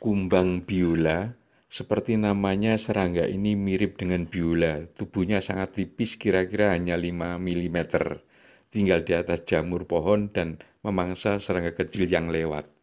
kumbang biola. Seperti namanya serangga ini mirip dengan biola, tubuhnya sangat tipis kira-kira hanya 5 mm. Tinggal di atas jamur pohon dan memangsa serangga kecil yang lewat.